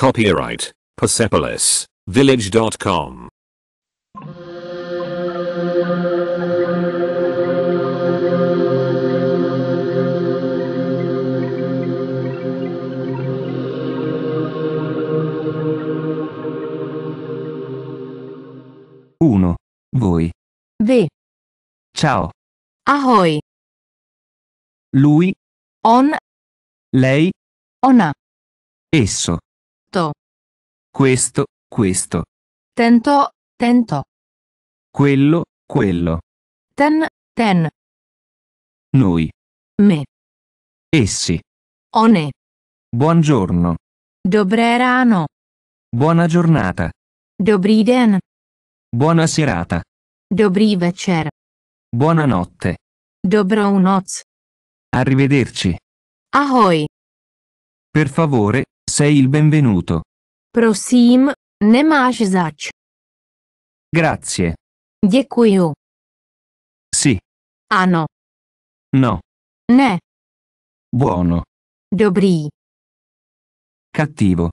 Copyright Persepolis Village.com. Uno. Voi. Ve. Ciao. Ahoi. Lui. On. Lei. Ona. Esso to. Questo, questo. Tentò, tentò. Quello, quello. Ten, ten. Noi. Me. Essi. One. Buongiorno. Dobré ráno. Buona giornata. Dobrý den. Buona serata. Dobrý večer. Buonanotte. Dobrou noc. Arrivederci. Ahoi. Per favore, sei il benvenuto. Prosim, nemáš zač. Grazie. Děkuju. Sì. Ano. No. Ne. Buono. Dobrý. Cattivo.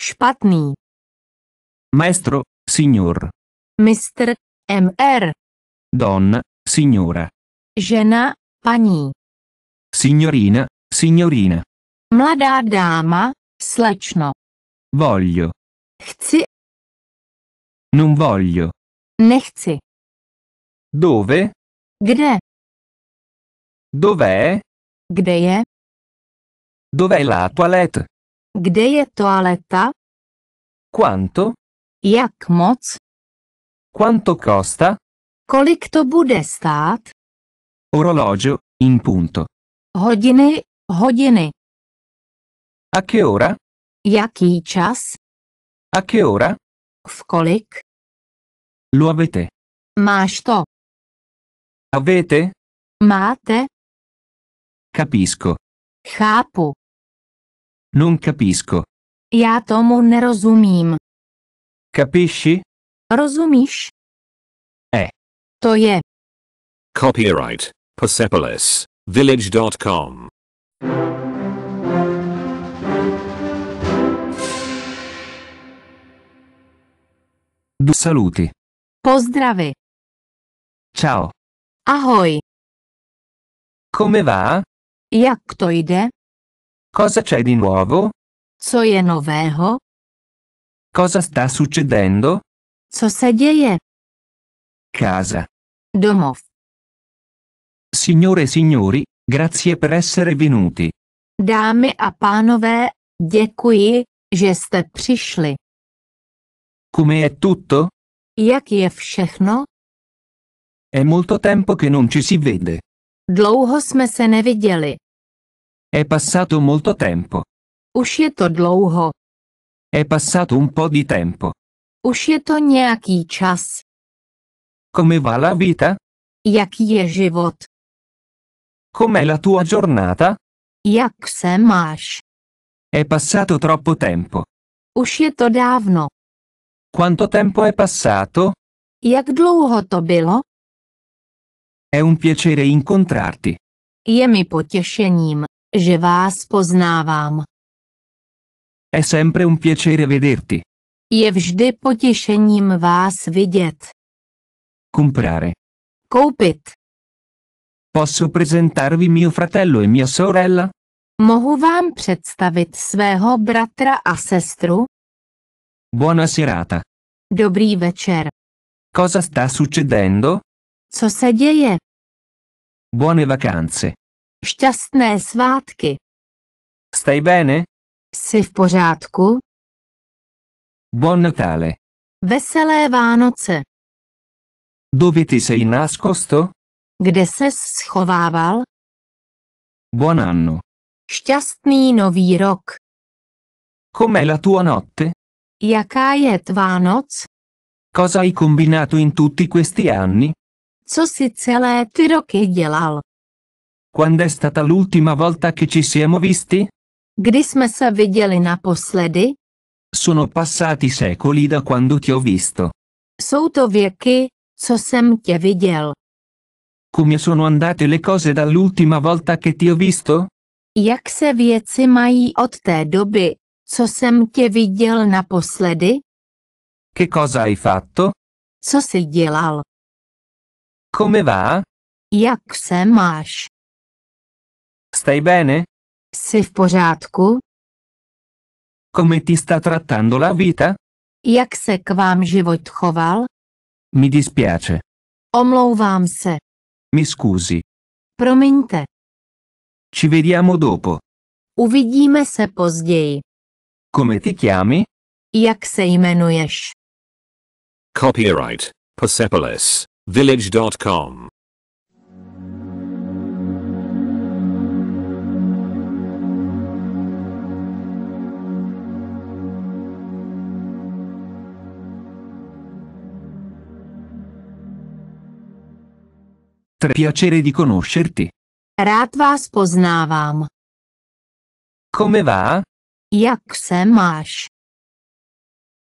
Špatný. Maestro, signor. Mister, Mr. Don, signora. Žena, paní. Signorina, signorina. Mladá dáma, Slečno. Voglio. Chci. Non voglio. Nechci. Dove? Gde. Dov'è? Kde je? Dov'è la toilette? Kde je toaletta? Quanto? Jak moc? Quanto costa? Kolik to bude stát? Orologio, in punto. Hodiny, hodiny. A che hora? Jaký čas? A che hora? V kolik? Lo avete. Máš to. Avete? Máte? Capisco. Chápu. Non capisco. Já tomu nerozumím. Capisci? Rozumíš? E. To je. Copyright Persepolis Village.com Du saluti. Pozdrave. Ciao. Ahoj. Come va? Jak to ide? Cosa c'è di nuovo? Co je nového? Cosa sta succedendo? Co se dzieje? Casa. Domov. Signore e signori, grazie per essere venuti. Dame a pánové, děkuji, že jste přišli. Come è tutto? Jak je všechno? È molto tempo che non ci si vede. Dlouho jsme se neviděli. È passato molto tempo. Už je to dlouho. È passato un po' di tempo. Už je to nějaký čas. Come va la vita? Jaký je život? Com'è la tua giornata? Jak se máš? È passato troppo tempo. Už je to dávno. Quanto tempo è passato? Jak dlouho to bylo? È un piacere incontrarti. Je mi potěšením, že vás poznávám. È sempre un piacere vederti. Je vždy potěšením vás vidět. Comprare. Koupit. Posso presentarvi mio fratello e mia sorella? Mohu vám představit svého bratra a sestru? Buona serata. Dobrý večer. Cosa sta succedendo? Co se děje? Buone vacanze. Šťastné svátky. Stai bene? Jsi v pořádku? Buon Natale. Veselé Vánoce. Dove ti sei nascosto? Kde se schovával? Buon anno. Šťastný nový rok. Com'è la tua notte? Jakai et vánoc? Cosa hai combinato in tutti questi anni? Co si celé ty roky dělal? Quando è stata l'ultima volta che ci siamo visti? Kdy jsme se viděli naposledy? Sono passati secoli da quando ti ho visto. Jsou to věky, co jsem tě viděl. Come sono andate le cose dall'ultima volta che ti ho visto? Jak se věci mají od té doby, Co jsem tě viděl naposledy? Che cosa hai fatto? Co jsi dělal? Come va? Jak se máš? Stai bene? Jsi v pořádku? Come ti sta trattando la vita? Jak se k vám život choval? Mi dispiace. Omlouvám se. Mi scusi. Promiňte. Ci vediamo dopo. Uvidíme se později. Come ti chiami? Jak se jmenuješ? Copyright Persepolis Village.com Tre piacere di conoscerti. Rád vás poznávám. Come va? Jak se máš?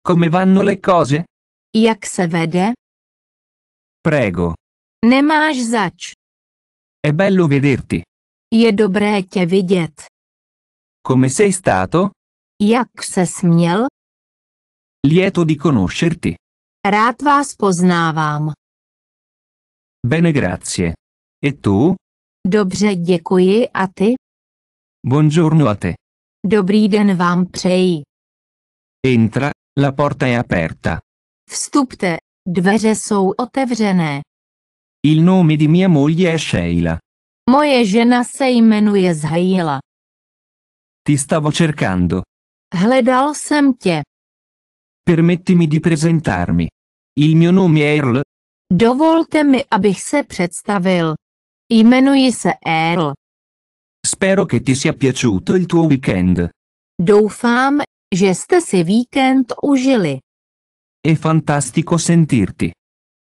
Come vanno le cose? Jak se vede? Prego. Nemáš zač. È bello vederti. Je dobré tě vidět. Come sei stato? Jak se směl? Lieto di conoscerti. Rád vás poznávám. Bene grazie. E tu? Dobře děkuji a ty? Buongiorno a te. Dobrý den vám přeji. Entra, la porta è aperta. Vstupte, dveře jsou otevřené. Il nome di mia moglie è Sheila. Moje žena se jmenuje Zhaila. Ti stavo cercando. Hledal jsem tě. Permettimi di presentarmi. Il mio nome è Earl. Dovolte mi, abych se představil. Jmenuji se Earl. Spero che ti sia piaciuto il tuo weekend. Doufám, že jste si víkend užili. È fantastico sentirti.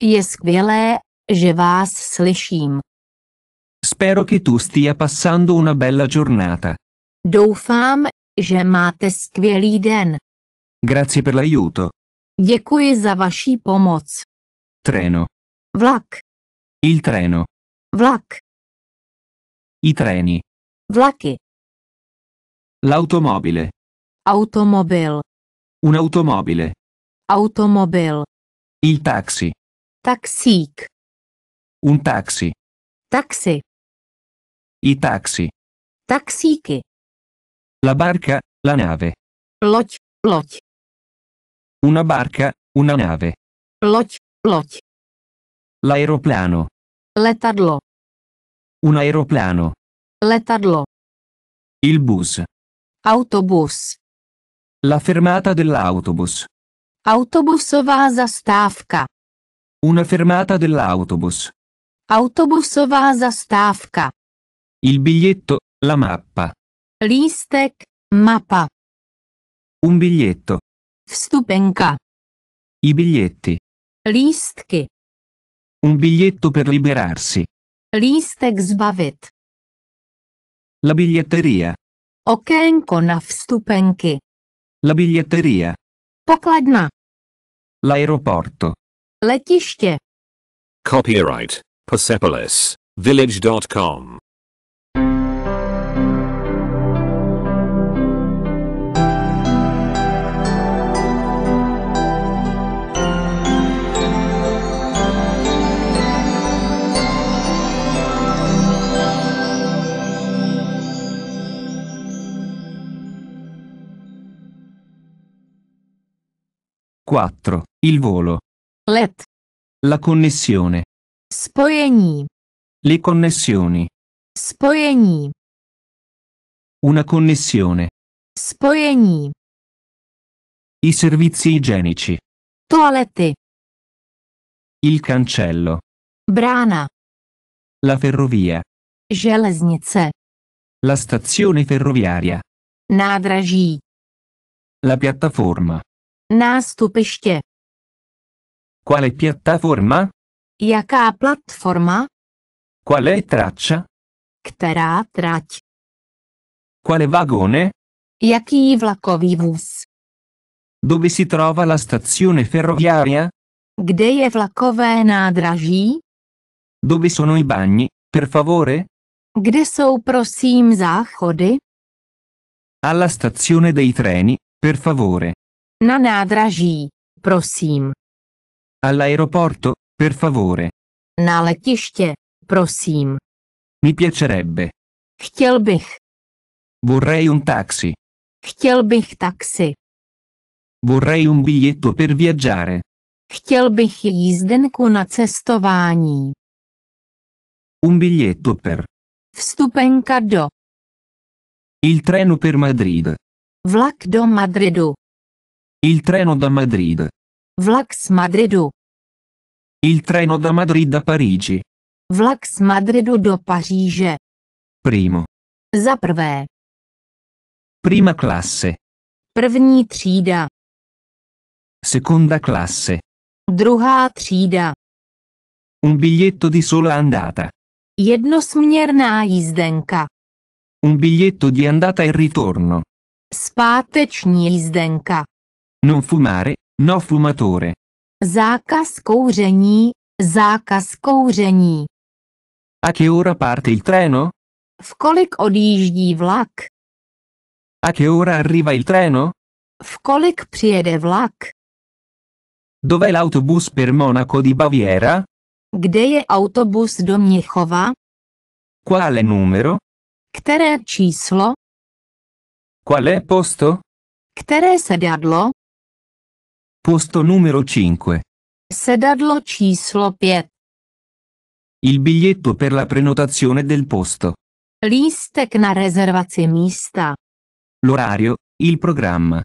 Je skvělé, že vás slyším. Spero che tu stia passando una bella giornata. Doufám, že máte skvělý den. Grazie per l'aiuto. Děkuji za vaší pomoc. Treno. Vlak. Il treno. Vlak. I treni. Vlaky. L'automobile. Automobil. Un'automobile. Automobil. Il taxi. Taxík. Un taxi. Taxi. I taxi. Taxíky. La barca, la nave. Loď, loď. Una barca, una nave. Loď, loď. L'aeroplano. Letadlo. Un aeroplano. Letarlo. Il bus. Autobus. La fermata dell'autobus. Autobusová zastávka. Una fermata dell'autobus. Autobusová zastávka. Il biglietto, la mappa. Listek, mappa. Un biglietto. Vstupenka. I biglietti. Lístky. Un biglietto per liberarsi. Listek zbavit. La biglietteria. Okénko na vstupenky. La biglietteria. Pokladna. L'aeroporto. Letiště. Copyright Persepolis Village.com 4. Il volo. Let. La connessione. Spojení. Le connessioni. Spojení. Una connessione. Spojení. I servizi igienici. Toalette. Il cancello. Brana. La ferrovia. Železnice. La stazione ferroviaria. Nádraží. La piattaforma. Nástupiště. Quale piattaforma? Jaká platforma? Quale traccia? Která trať? Quale vagone? Jaký vlakový vůz? Dove si trova la stazione ferroviaria? Kde je vlakové nádraží? Dove sono i bagni, per favore? Kde jsou prosím záchody? Alla stazione dei treni, per favore. Na nádraží, prosím. All'aeroporto, per favore. Na letiště, prosím. Mi piacerebbe. Chtěl bych. Vorrei un taxi. Chtěl bych taxi. Vorrei un biglietto per viaggiare. Chtěl bych jízdenku na cestování. Un biglietto per. Vstupenka do. Il treno per Madrid. Vlak do Madridu. Il treno da Madrid. Vlax Madridu. Il treno da Madrid a Parigi. Vlax Madridu do Parigi. Primo. Za prvé. Prima classe. První třída. Seconda classe. Druhá třída. Un biglietto di sola andata. Jednosměrná jízdenka. Un biglietto di andata e ritorno. Zpáteční jízdenka. Non fumare, no fumatore. Zákaz kouření, zákaz kouření. A che ora parte il treno? V kolik odjíždí vlak? A che ora arriva il treno? V kolik přijede vlak? Dov'è l'autobus per Monaco di Baviera? Kde je autobus do Měchova? Quale numero? Které číslo? Qual è posto? Které sedadlo? Posto numero 5. Sedadlo číslo 5. Il biglietto per la prenotazione del posto. Listek na rezervaci mista. L'orario, il programma.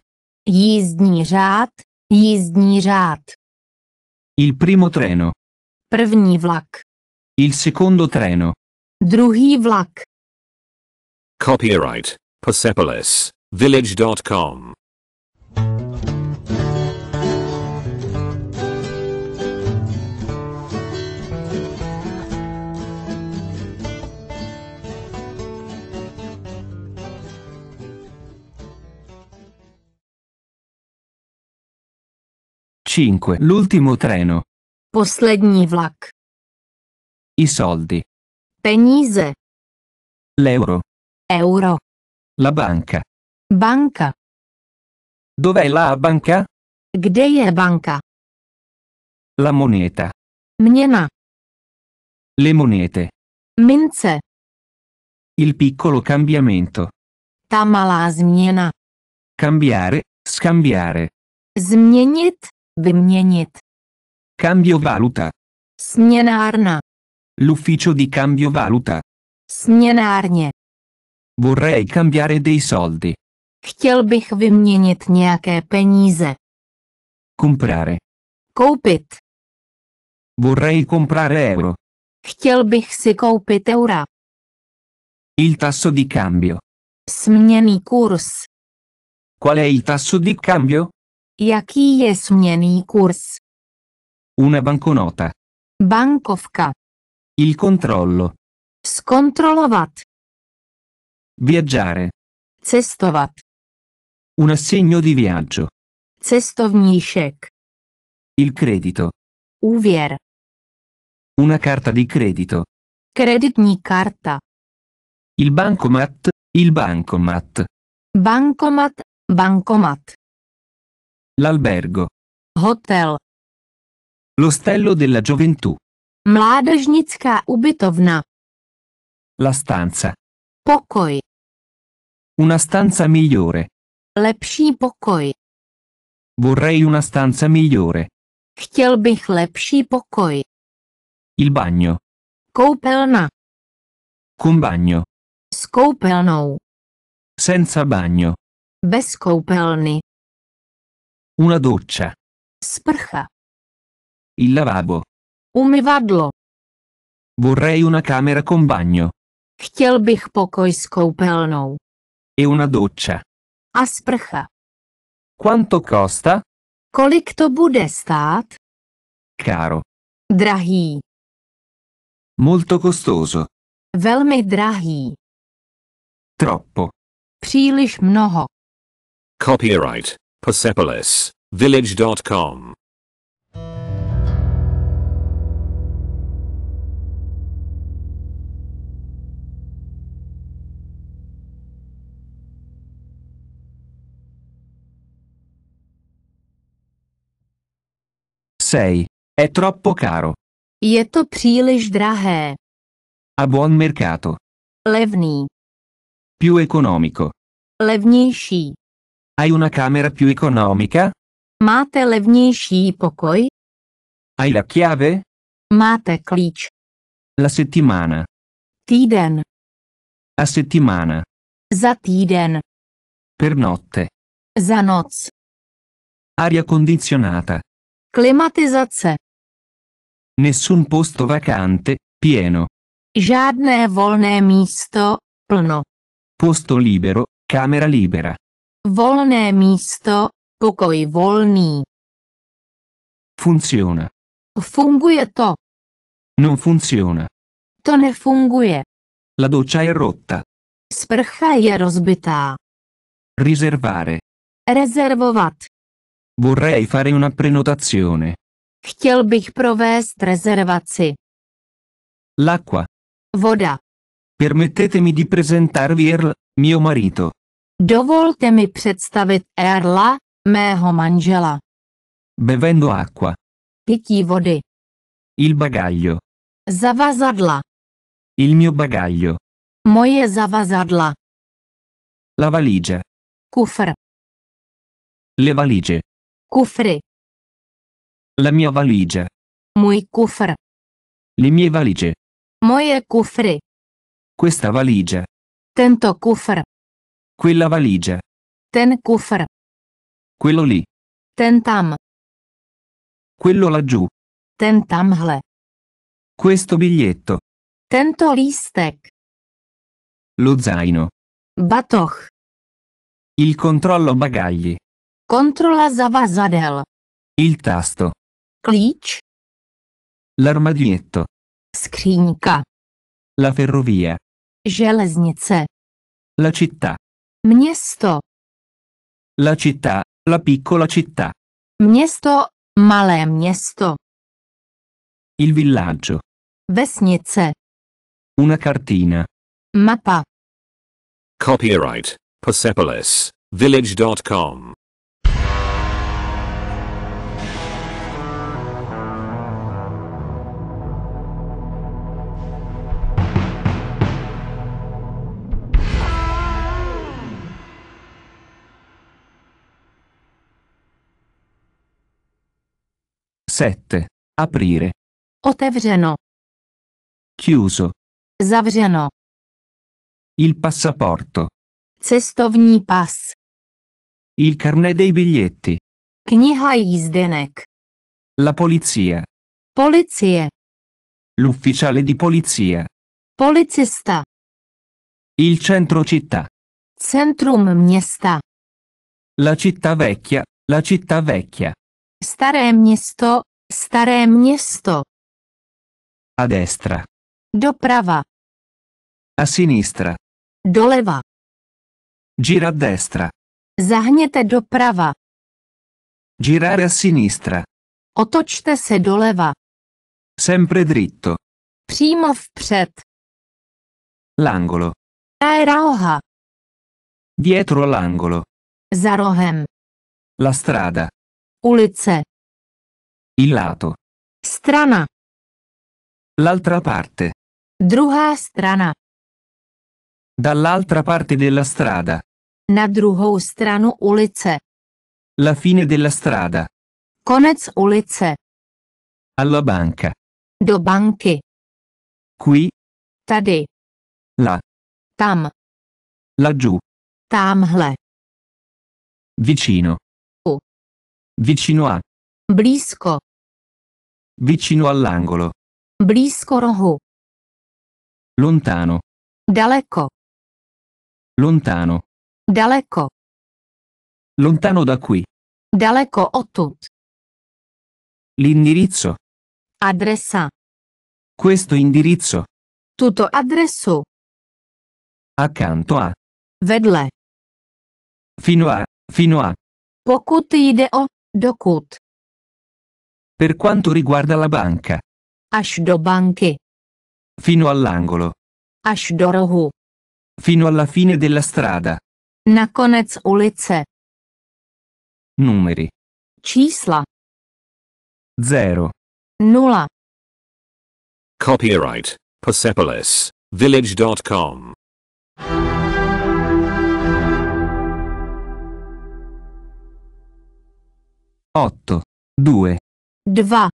Jízdní řád, jízdní řád. Il primo treno. První vlak. Il secondo treno. Druhý vlak. Copyright Persepolis Village.com 5. L'ultimo treno. Poslední vlak. I soldi. Penise. L'euro. Euro. La banca. Banca. Dov'è la banca? Kde je banca? La moneta. Měna. Le monete. Mince. Il piccolo cambiamento. Ta malá změna. Cambiare, scambiare. Změnit, Ve Cambio valuta. Smienarna. L'ufficio di cambio valuta. Smienarnie. Vorrei cambiare dei soldi. Chtěl bych vyměnit nějaké peníze. Comprare. Koupit. Vorrei comprare euro. Chtěl bych si koupit eura. Il tasso di cambio. Směný kurs. Qual è il tasso di cambio? Jaký je směný kurz? Una banconota. Bankovka. Il controllo. Skontrolovat. Viaggiare. Cestovat. Un assegno di viaggio. Cestovníšek. Il credito. Uvier. Una carta di credito. Kreditní karta. Il bancomat, il bancomat. Bancomat, bancomat. L'albergo. Hotel. L'ostello della gioventù. Mládežnická ubytovna. La stanza. Pokoj. Una stanza migliore. Lepší pokoj. Vorrei una stanza migliore. Chtěl bych lepší pokoj. Il bagno. Koupelna. Con bagno. S koupelnou. Senza bagno. Bez koupelny. Una doccia. Sprcha. Il lavabo. Umyvadlo. Vorrei una camera con bagno. Chtěl bych pokoj s koupelnou. E una doccia. A sprcha. Quanto costa? Kolik to bude stát? Caro. Drahý. Molto costoso. Velmi drahý. Troppo. Příliš mnoho. Copyright Persepolis, village.com. Sei. È troppo caro. Je to příliš drahé. A buon mercato. Levný. Più economico. Levnější. Hai una camera più economica? Máte levnější pokoj? Hai la chiave? Máte klíč. La settimana. Týden. A settimana. Za týden. Per notte. Za noc. Aria condizionata. Klimatizzace. Nessun posto vacante, pieno. Žádné volné místo, plno. Posto libero, camera libera. Volne misto, pokoj volný. Funziona. Funguje to. Non funziona. To nefunguje. La doccia è rotta. Sprcha je rozbitá. Riservare. Rezervovat. Vorrei fare una prenotazione. Chtěl bych provést rezervaci. L'acqua. Voda. Permettetemi di presentarvi Earl, mio marito. Dovolte mi představit Erla, mého manžela. Bevendo acqua. Pití vody. Il bagaglio. Zavazadla. Il mio bagaglio. Moje zavazadla. La valigia. Kufr. Le valigie. Kufry. La mia valigia. Mój kufr. Le mie valigie. Moje kufry. Questa valigia. Tento kufr. Quella valigia. Ten kufr. Quello lì. Ten tam. Quello laggiù. Ten tamhle. Questo biglietto. Tento listek. Lo zaino. Batoh. Il controllo bagagli. Kontrola zavazadel. Il tasto. Clic. L'armadietto. Skrinka. La ferrovia. Železnice. La città. Miesto. La città, la piccola città. Miesto, malé miesto. Il villaggio. Vesnice. Una cartina. Mappa. Copyright Persepolis Village.com 7. Aprire. Otevřeno. Chiuso. Zavřeno. Il passaporto. Cestovní pas. Il carnet dei biglietti. Kniha jízdenek. La polizia. Polizie. L'ufficiale di polizia. Polizista. Il centro città. Centrum miesta. La città vecchia, la città vecchia. Staré město, staré město. A destra. Doprava. A sinistra. Doleva. Gira destra. Zahněte doprava. Girare a sinistra. Otočte se doleva. Sempre dritto. Přímo vpřed. L'angolo. Ta roha. Dietro l'angolo. Za rohem. La strada. ulice, il lato, strana, l'altra parte, druhá strana, dall'altra parte della strada, na druhou stranu ulice, la fine della strada, konec ulice, alla banca, do banky, qui, tady, La. tam, laggiù, tamhle, vicino, Vicino a. Brisco. Vicino all'angolo. Brisco rohu. Lontano. Daleko. Lontano. Daleko. Lontano da qui. Daleko odtud. L'indirizzo. Adressa. Questo indirizzo. Tutto adresso. Accanto a. Vedle. Fino a, fino a. Pokud jde o. Dokut. Per quanto riguarda la banca. Ashdo banche. Fino all'angolo. Ashdorohu. Fino alla fine della strada. Na konec ulice. Numeri. Cisla. Zero. Nulla. Copyright Persepolis Village.com 8, 2, 2,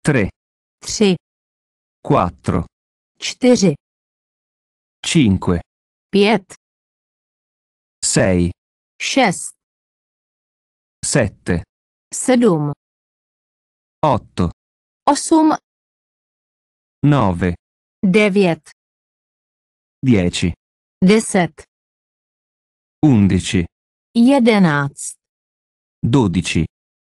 3, 3, 4, 4, 5, 5, 6, 6, 7, 7, 8, 8, 9, 9, 10, 10, 11, 11, 12,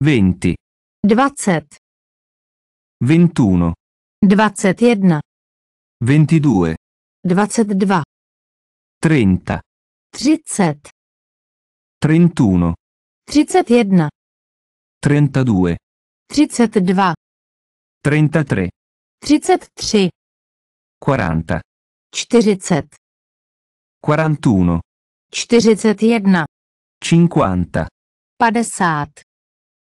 20, 20, 21, 21, 22, 22, 30, 30, 31, 31, 32, 32, 33, 33, 40, 40, 41, 41, 50, 50,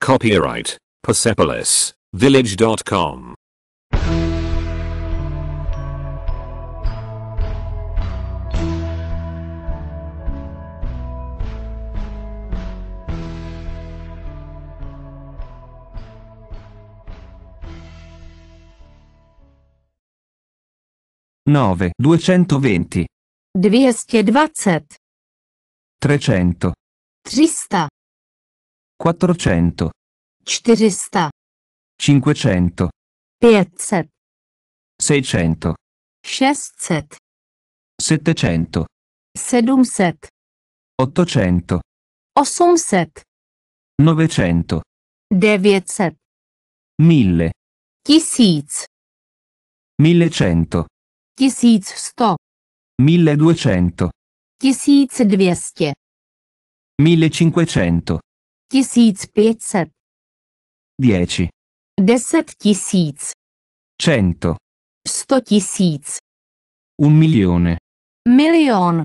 Copyright Persepolis Village.com. Nove, duecentoventi. Dvijestje dvacet. Trecento. Trista. 400. 400. 500. 500. 600. 600. 700. 700. 800. 800. 900. 900. 1000. 1000. 1100. 1100. 1200. 1200. 1500. Tisíc pětset. Dieci. Deset tisíc. Cento. Sto tisíc. Un milione. Milion.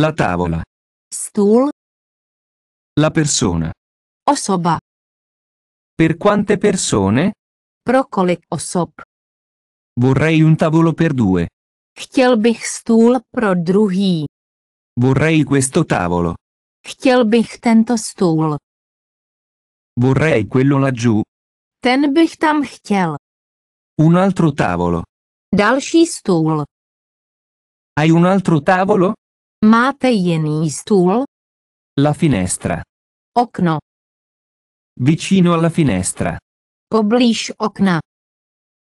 La tavola. Stool. La persona. Osoba. Per quante persone? Pro kolik osob? Vorrei un tavolo per due. Chtěl bych stůl pro druhý. Vorrei questo tavolo. Chtěl bych tento stůl. Vorrei quello laggiù. Ten bych tam chtěl. Un altro tavolo. Další stůl. Hai un altro tavolo? Máte jiný stůl? La finestra. Okno. Vicino alla finestra. Poblíž okna.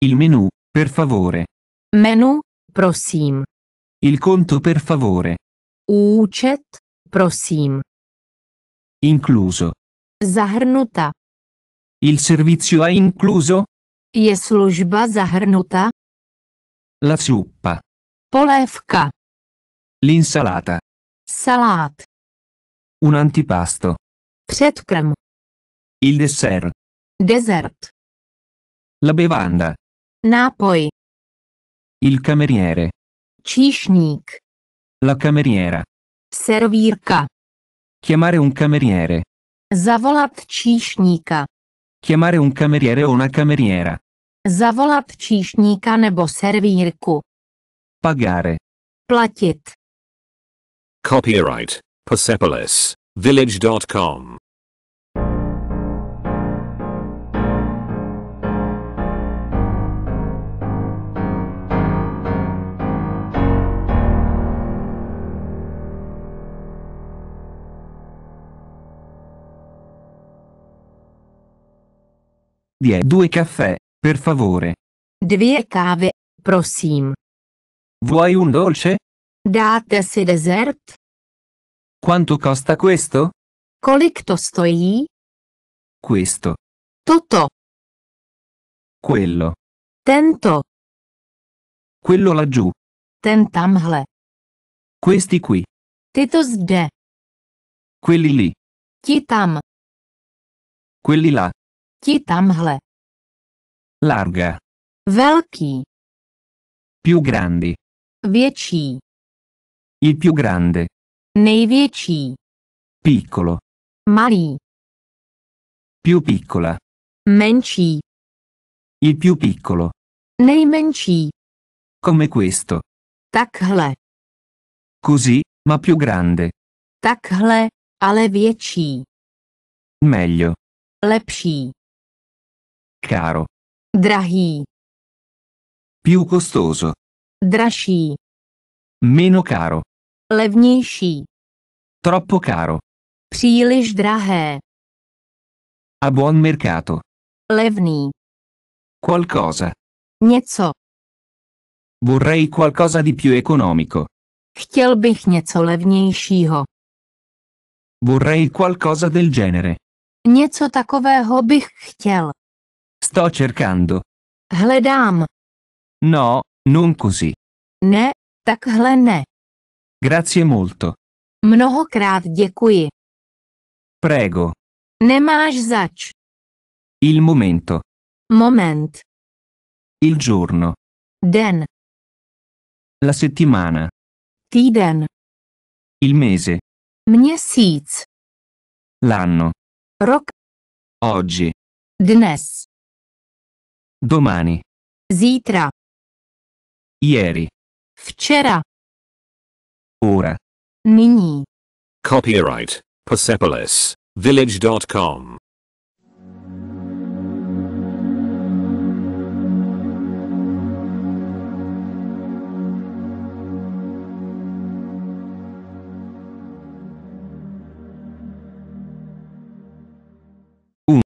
Il menu, per favore. Menu, prosím. Il conto per favore. Účet, Prosim. Incluso. Zahrnuta. Il servizio è incluso? Je služba zahrnuta? La zuppa. Polevka. L'insalata. Salat. Un antipasto. Předkrm. Il dessert. Desert. La bevanda. Napoi. Il cameriere. Cišník. La cameriera. Servírka. Chiamare un cameriere. Zavolat číšníka. Chiamare un cameriere o una cameriera. Zavolat číšníka nebo servírku. Pagare. Platit. Copyright Persepolis Village.com Die due caffè, per favore. Dvie cave, prosim. Vuoi un dolce? Date se desert. Quanto costa questo? Colicto stoi? Questo. Totò. Quello. Tento. Quello laggiù. Tentamhle. Questi qui. Tetos de. Quelli lì. Chitam. Quelli là. Ti tamhle. Larga. Velký. Più grandi. Větší. Il più grande. Největší. Piccolo. Malý. Più piccola. Menší. Il più piccolo. Nejmenší. Come questo. Takhle. Così, ma più grande. Takhle, ale větší. Meglio. Lepší. Caro. Drahi. Più costoso. Dražší. Meno caro. Levnější. Troppo caro. Příliš drahé. A buon mercato. Levný. Qualcosa. Něco. Vorrei qualcosa di più economico. Chtěl bych něco levnějšího. Vorrei qualcosa del genere. Něco takového bych chtěl. Sto cercando. Hledám. No, non così. Ne, takhle ne. Grazie molto. Mnohokrát děkuji. Prego. Nemáš zač. Il momento. Moment. Il giorno. Den. La settimana. Týden. Il mese. Měsíc. L'anno. Rok. Oggi. Dnes. Domani. Zitra. Ieri. Včera. Ora. Nini. Copyright Persepolis Village.com